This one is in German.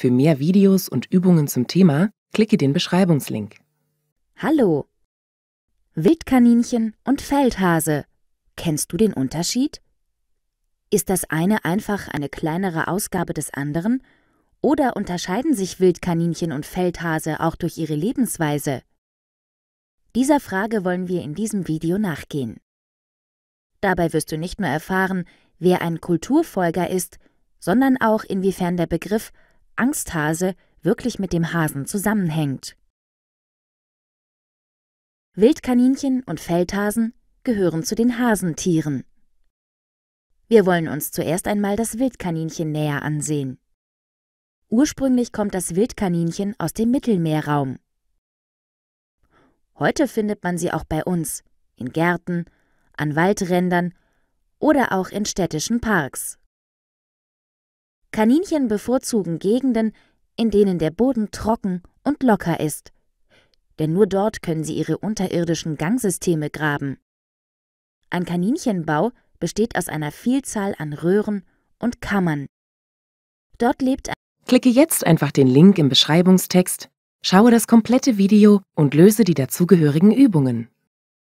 Für mehr Videos und Übungen zum Thema klicke den Beschreibungslink. Hallo! Wildkaninchen und Feldhase. Kennst du den Unterschied? Ist das eine einfach eine kleinere Ausgabe des anderen? Oder unterscheiden sich Wildkaninchen und Feldhase auch durch ihre Lebensweise? Dieser Frage wollen wir in diesem Video nachgehen. Dabei wirst du nicht nur erfahren, wer ein Kulturfolger ist, sondern auch inwiefern der Begriff Angsthase wirklich mit dem Hasen zusammenhängt. Wildkaninchen und Feldhasen gehören zu den Hasentieren. Wir wollen uns zuerst einmal das Wildkaninchen näher ansehen. Ursprünglich kommt das Wildkaninchen aus dem Mittelmeerraum. Heute findet man sie auch bei uns, in Gärten, an Waldrändern oder auch in städtischen Parks. Kaninchen bevorzugen Gegenden, in denen der Boden trocken und locker ist. Denn nur dort können sie ihre unterirdischen Gangsysteme graben. Ein Kaninchenbau besteht aus einer Vielzahl an Röhren und Kammern. Dort lebt ein Klicke jetzt einfach den Link im Beschreibungstext, schaue das komplette Video und löse die dazugehörigen Übungen.